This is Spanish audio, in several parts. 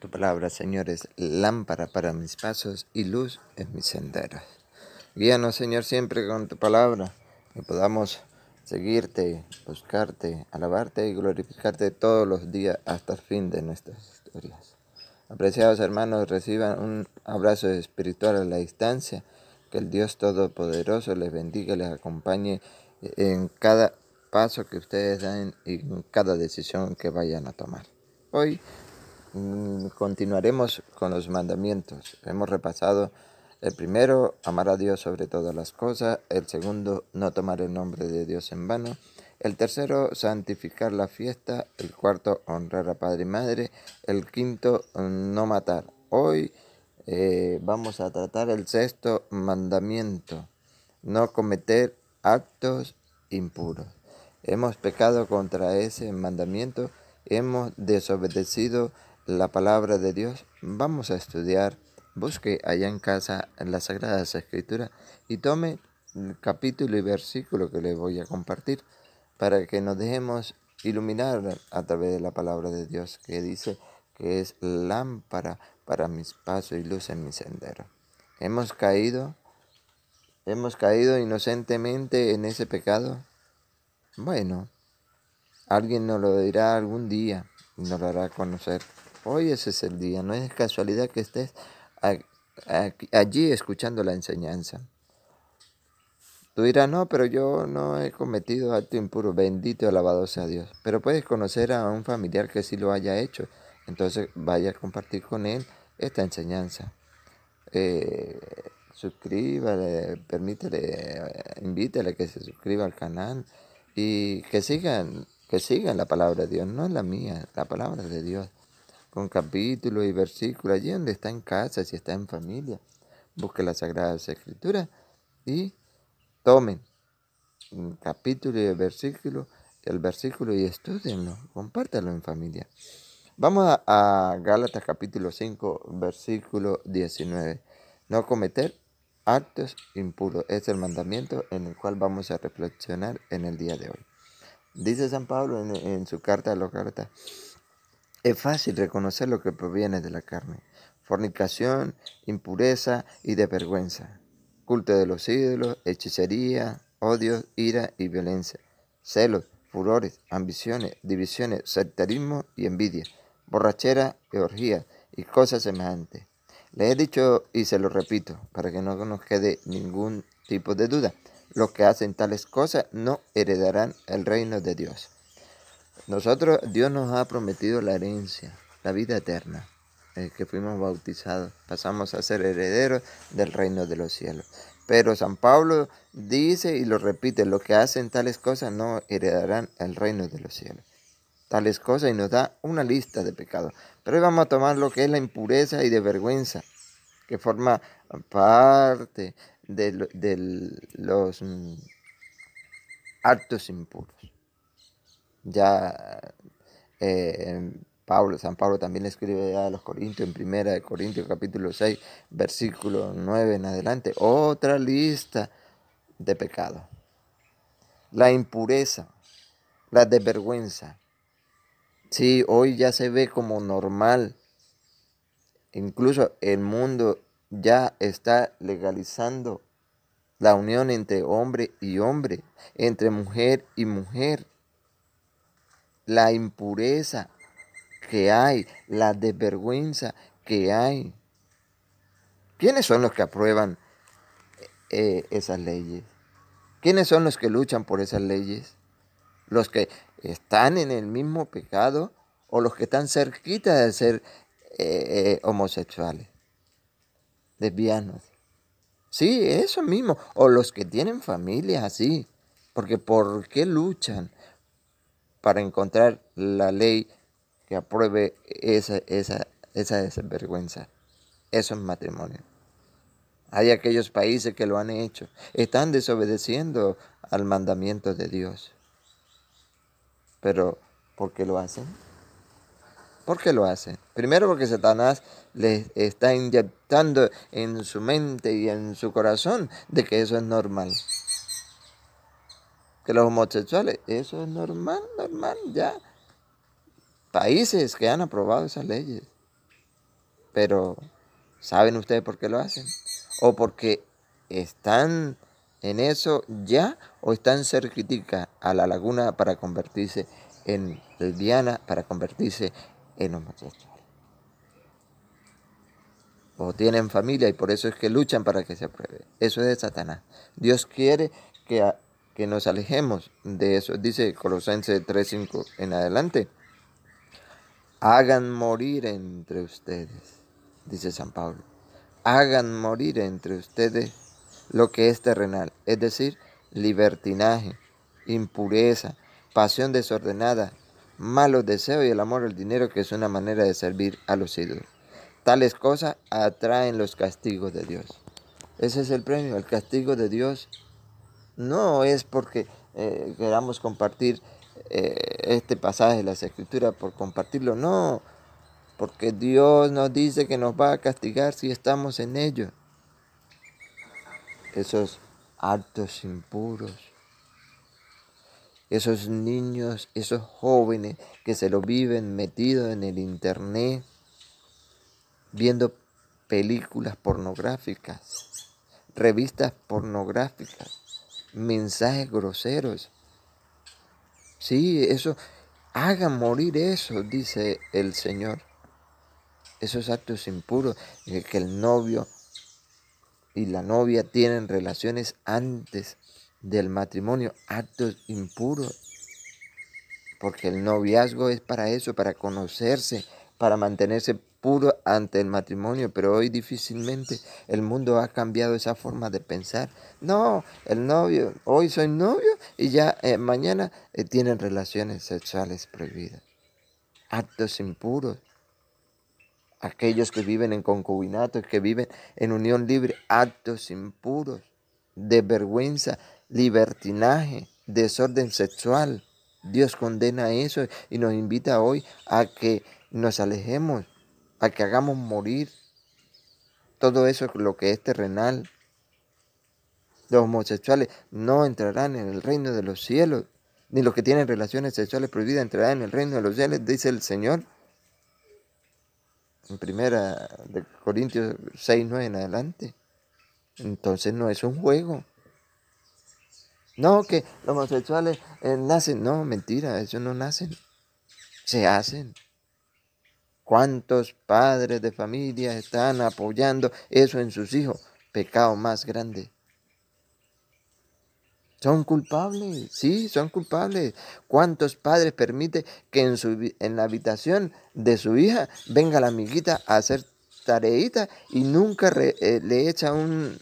Tu palabra, Señor, es lámpara para mis pasos y luz en mis senderos. Guíanos, Señor, siempre con tu palabra, que podamos seguirte, buscarte, alabarte y glorificarte todos los días hasta el fin de nuestras historias. Apreciados hermanos, reciban un abrazo espiritual a la distancia. Que el Dios Todopoderoso les bendiga, y les acompañe en cada paso que ustedes dan y en cada decisión que vayan a tomar. Hoy Mm, continuaremos con los mandamientos. Hemos repasado el primero, amar a Dios sobre todas las cosas. El segundo, no tomar el nombre de Dios en vano. El tercero, santificar la fiesta. El cuarto, honrar a padre y madre. El quinto, mm, no matar. Hoy eh, vamos a tratar el sexto mandamiento, no cometer actos impuros. Hemos pecado contra ese mandamiento, hemos desobedecido la palabra de Dios, vamos a estudiar. Busque allá en casa en las Sagradas Escrituras y tome el capítulo y versículo que le voy a compartir para que nos dejemos iluminar a través de la palabra de Dios que dice que es lámpara para mis pasos y luz en mi sendero. Hemos caído, hemos caído inocentemente en ese pecado. Bueno, alguien nos lo dirá algún día y nos lo hará conocer. Hoy ese es el día, no es casualidad que estés allí escuchando la enseñanza. Tú dirás, no, pero yo no he cometido acto impuro, bendito y alabado sea Dios. Pero puedes conocer a un familiar que sí lo haya hecho, entonces vaya a compartir con él esta enseñanza. Eh, suscríbale, permítele, invítele que se suscriba al canal y que sigan, que sigan la palabra de Dios, no es la mía, la palabra de Dios con capítulos y versículo allí donde está en casa, si está en familia. Busque las Sagradas Escrituras y tomen un capítulo y versículo, el versículo y estudienlo, compártanlo en familia. Vamos a, Gálatas capítulo 5, versículo 19. No cometer actos impuros. Es el mandamiento en el cual vamos a reflexionar en el día de hoy. Dice San Pablo en, en su carta a los Gálatas es fácil reconocer lo que proviene de la carne. Fornicación, impureza y vergüenza Culto de los ídolos, hechicería, odio, ira y violencia. Celos, furores, ambiciones, divisiones, sectarismo y envidia. Borrachera y orgía y cosas semejantes. Le he dicho y se lo repito para que no nos quede ningún tipo de duda. Los que hacen tales cosas no heredarán el reino de Dios. Nosotros, Dios nos ha prometido la herencia, la vida eterna, eh, que fuimos bautizados, pasamos a ser herederos del reino de los cielos. Pero San Pablo dice y lo repite, los que hacen tales cosas no heredarán el reino de los cielos. Tales cosas y nos da una lista de pecados. Pero hoy vamos a tomar lo que es la impureza y de vergüenza, que forma parte de los mm, actos impuros. Ya eh, Pablo, San Pablo también le escribe a los Corintios en primera de Corintios capítulo 6, versículo 9 en adelante, otra lista de pecados. La impureza, la desvergüenza. Sí, hoy ya se ve como normal. Incluso el mundo ya está legalizando la unión entre hombre y hombre, entre mujer y mujer la impureza que hay, la desvergüenza que hay. ¿Quiénes son los que aprueban eh, esas leyes? ¿Quiénes son los que luchan por esas leyes? ¿Los que están en el mismo pecado o los que están cerquita de ser eh, eh, homosexuales, ¿Desvianos? Sí, eso mismo. O los que tienen familias así. Porque ¿por qué luchan? para encontrar la ley que apruebe esa, esa, esa desvergüenza. Eso es matrimonio. Hay aquellos países que lo han hecho. Están desobedeciendo al mandamiento de Dios. Pero, ¿por qué lo hacen? ¿Por qué lo hacen? Primero porque Satanás les está inyectando en su mente y en su corazón de que eso es normal que los homosexuales. Eso es normal, normal, ya. Países que han aprobado esas leyes. Pero, ¿saben ustedes por qué lo hacen? ¿O porque están en eso ya o están cerquitica a la laguna para convertirse en Diana... para convertirse en homosexual? o tienen familia y por eso es que luchan para que se apruebe. Eso es de Satanás. Dios quiere que que nos alejemos de eso. Dice Colosenses 3.5 en adelante. Hagan morir entre ustedes, dice San Pablo. Hagan morir entre ustedes lo que es terrenal, es decir, libertinaje, impureza, pasión desordenada, malos deseos y el amor al dinero que es una manera de servir a los ídolos. Tales cosas atraen los castigos de Dios. Ese es el premio, el castigo de Dios no es porque eh, queramos compartir eh, este pasaje de las escrituras por compartirlo, no, porque Dios nos dice que nos va a castigar si estamos en ello. Esos actos impuros, esos niños, esos jóvenes que se lo viven metidos en el internet, viendo películas pornográficas, revistas pornográficas, mensajes groseros. Sí, eso, haga morir eso, dice el Señor. Esos actos impuros, eh, que el novio y la novia tienen relaciones antes del matrimonio, actos impuros. Porque el noviazgo es para eso, para conocerse, para mantenerse puro ante el matrimonio, pero hoy difícilmente el mundo ha cambiado esa forma de pensar. No, el novio, hoy soy novio y ya eh, mañana eh, tienen relaciones sexuales prohibidas. Actos impuros. Aquellos que viven en concubinato, que viven en unión libre, actos impuros, de vergüenza, libertinaje, desorden sexual. Dios condena eso y nos invita hoy a que nos alejemos a que hagamos morir todo eso lo que es terrenal. Los homosexuales no entrarán en el reino de los cielos, ni los que tienen relaciones sexuales prohibidas entrarán en el reino de los cielos, dice el Señor. En primera de Corintios 6, 9 en adelante. Entonces no es un juego. No, que los homosexuales eh, nacen. No, mentira, ellos no nacen. Se hacen. ¿Cuántos padres de familia están apoyando eso en sus hijos? Pecado más grande. Son culpables, sí, son culpables. ¿Cuántos padres permiten que en, en la habitación de su hija venga la amiguita a hacer tareita y nunca eh, le echa un,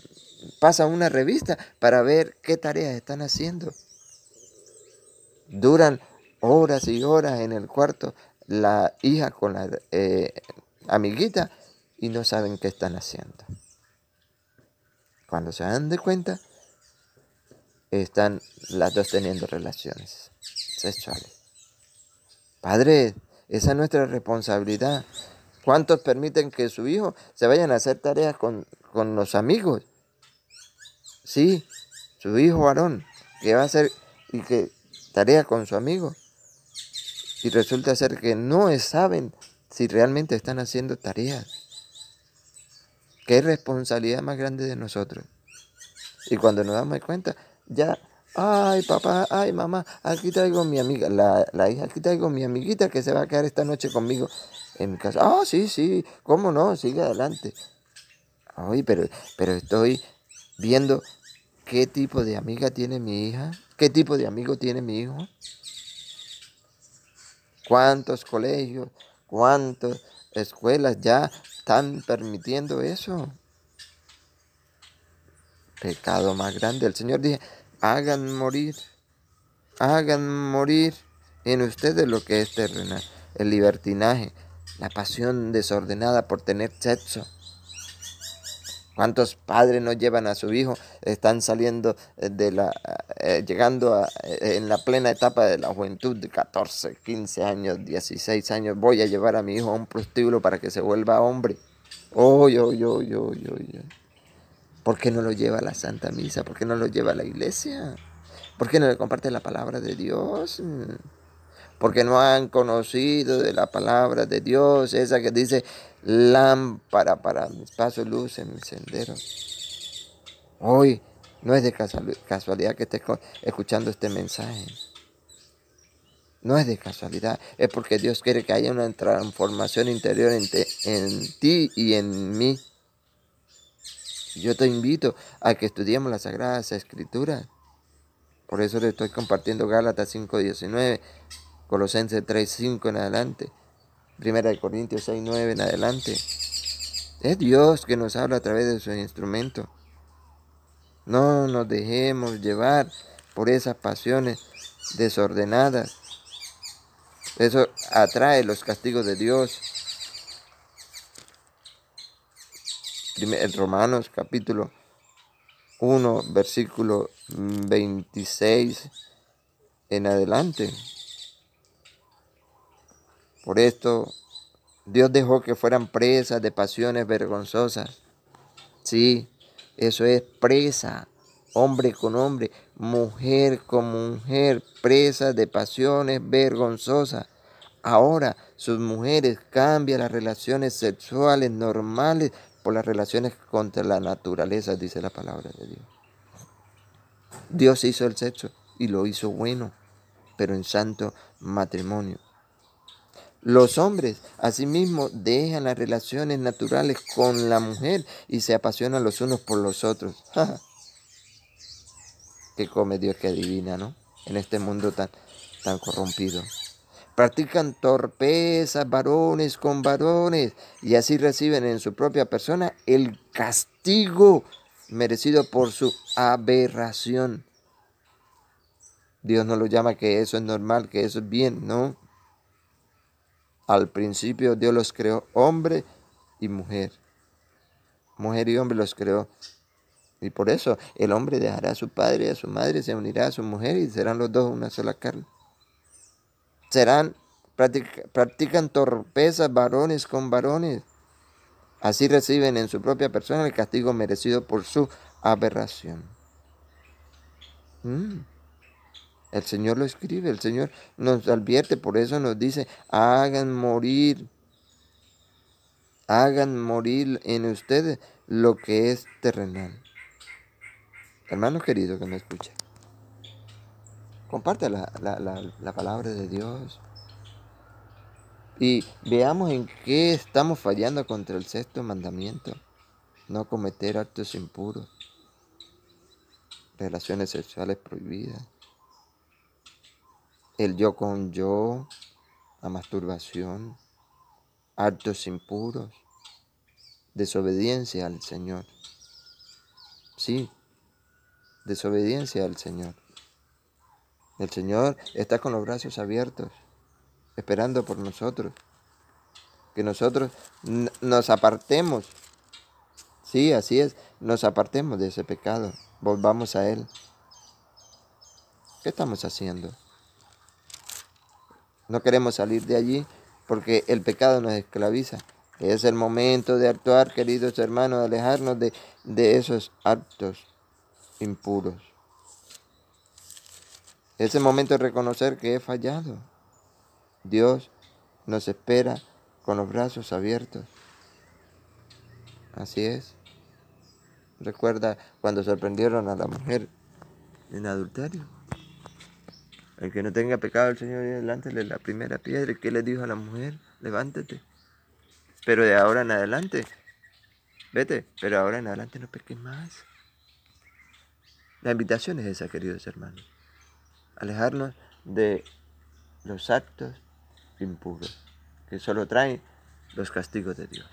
pasa una revista para ver qué tareas están haciendo? Duran horas y horas en el cuarto la hija con la eh, amiguita y no saben qué están haciendo. Cuando se dan de cuenta, están las dos teniendo relaciones sexuales. Padre, esa es nuestra responsabilidad. ¿Cuántos permiten que su hijo se vayan a hacer tareas con, con los amigos? Sí, su hijo varón, que va a hacer y que tarea con su amigo y resulta ser que no saben si realmente están haciendo tareas. Qué responsabilidad más grande de nosotros. Y cuando nos damos cuenta, ya, ay papá, ay mamá, aquí traigo mi amiga, la, hija, aquí traigo mi amiguita que se va a quedar esta noche conmigo en mi casa. Ah, sí, sí, cómo no, sigue adelante. Ay, pero, pero estoy viendo qué tipo de amiga tiene mi hija, qué tipo de amigo tiene mi hijo cuántos colegios, cuántas escuelas ya están permitiendo eso. Pecado más grande. El Señor dice, hagan morir, hagan morir en ustedes lo que es terrenal, el libertinaje, la pasión desordenada por tener sexo ¿Cuántos padres no llevan a su hijo? Están saliendo eh, de la, eh, eh, llegando en la plena etapa de la juventud, de 14, 15 años, 16 años. Voy a llevar a mi hijo a un prostíbulo para que se vuelva hombre. Oh, yo, yo, oy! ¿Por qué no lo lleva a la Santa Misa? ¿Por qué no lo lleva a la iglesia? ¿Por qué no le comparte la palabra de Dios? porque no han conocido de la palabra de Dios, esa que dice, lámpara para Paso pasos, luz en mi sendero. Hoy no es de casualidad que estés escuchando este mensaje. No es de casualidad, es porque Dios quiere que haya una transformación interior en, en ti y en mí. Yo te invito a que estudiemos las Sagradas Escrituras. Por eso le estoy compartiendo Gálatas 5.19. Colosenses 3.5 en adelante, Primera de Corintios 6.9 en adelante. Es Dios que nos habla a través de su instrumento. No nos dejemos llevar por esas pasiones desordenadas. Eso atrae los castigos de Dios. Romanos capítulo 1, versículo 26 en adelante. Por esto, Dios dejó que fueran presas de pasiones vergonzosas. Sí, eso es presa, hombre con hombre, mujer con mujer, presa de pasiones vergonzosas. Ahora sus mujeres cambian las relaciones sexuales normales por las relaciones contra la naturaleza, dice la palabra de Dios. Dios hizo el sexo y lo hizo bueno, pero en santo matrimonio. Los hombres, asimismo, dejan las relaciones naturales con la mujer y se apasionan los unos por los otros. Qué come Dios que adivina, ¿no? En este mundo tan, tan corrompido. Practican torpezas varones con varones y así reciben en su propia persona el castigo merecido por su aberración. Dios no lo llama que eso es normal, que eso es bien, no. Al principio Dios los creó hombre y mujer. Mujer y hombre los creó. Y por eso el hombre dejará a su padre y a su madre, se unirá a su mujer y serán los dos una sola carne. Serán, practican torpezas varones con varones. Así reciben en su propia persona el castigo merecido por su aberración. Mm. El Señor lo escribe, el Señor nos advierte, por eso nos dice, hagan morir, hagan morir en ustedes lo que es terrenal. Hermano querido que me escuche. comparte la palabra de Dios y veamos en qué estamos fallando contra el sexto mandamiento. No cometer actos impuros, relaciones sexuales prohibidas, el yo con yo, la masturbación, actos impuros, desobediencia al Señor. Sí, desobediencia al Señor. El Señor está con los brazos abiertos, esperando por nosotros, que nosotros nos apartemos. Sí, así es, nos apartemos de ese pecado, volvamos a Él. ¿Qué estamos haciendo? No queremos salir de allí porque el pecado nos esclaviza. Es el momento de actuar, queridos hermanos, de alejarnos de, esos actos impuros. Es el momento de reconocer que he fallado. Dios nos espera con los brazos abiertos. Así es. Recuerda cuando sorprendieron a la mujer en adulterio. El que no tenga pecado el Señor, le la primera piedra. ¿Qué le dijo a la mujer? Levántate. Pero de ahora en adelante, vete, pero ahora en adelante no peques más. La invitación es esa, queridos hermanos. Alejarnos de los actos impuros, que solo traen los castigos de Dios.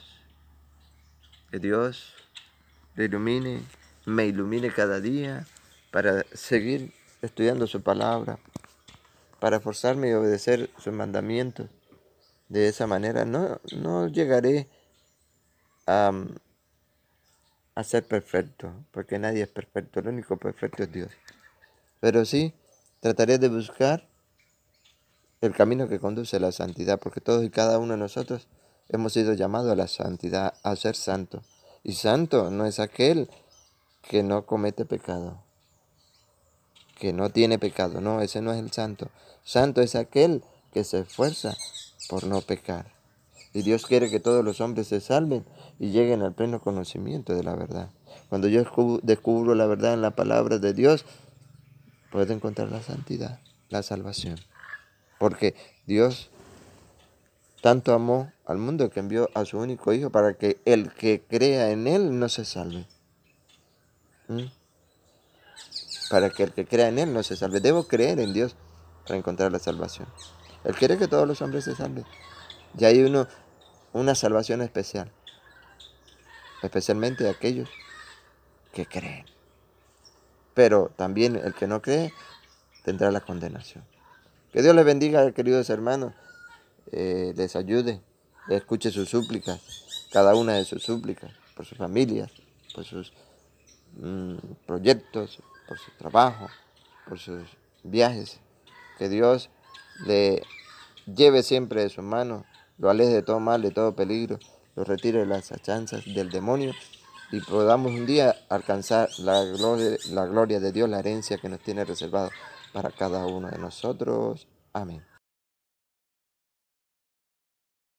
Que Dios le ilumine, me ilumine cada día para seguir estudiando su palabra, para forzarme y obedecer sus mandamientos. De esa manera no, no llegaré a, ser perfecto, porque nadie es perfecto, el único perfecto es Dios. Pero sí, trataré de buscar el camino que conduce a la santidad, porque todos y cada uno de nosotros hemos sido llamados a la santidad, a ser santo Y santo no es aquel que no comete pecado, que no tiene pecado. No, ese no es el santo. Santo es aquel que se esfuerza por no pecar. Y Dios quiere que todos los hombres se salven y lleguen al pleno conocimiento de la verdad. Cuando yo descubro la verdad en la palabra de Dios, puedo encontrar la santidad, la salvación. Porque Dios tanto amó al mundo que envió a su único hijo para que el que crea en él no se salve. ¿Mm? para que el que crea en Él no se salve. Debo creer en Dios para encontrar la salvación. Él quiere que todos los hombres se salven. Y hay uno, una salvación especial, especialmente aquellos que creen. Pero también el que no cree tendrá la condenación. Que Dios les bendiga, queridos hermanos, eh, les ayude, escuche sus súplicas, cada una de sus súplicas, por sus familias, por sus mm, proyectos, por su trabajo, por sus viajes. Que Dios le lleve siempre de sus manos, lo aleje de todo mal, de todo peligro, lo retire de las achanzas del demonio y podamos un día alcanzar la gloria, la gloria de Dios, la herencia que nos tiene reservada para cada uno de nosotros. Amén.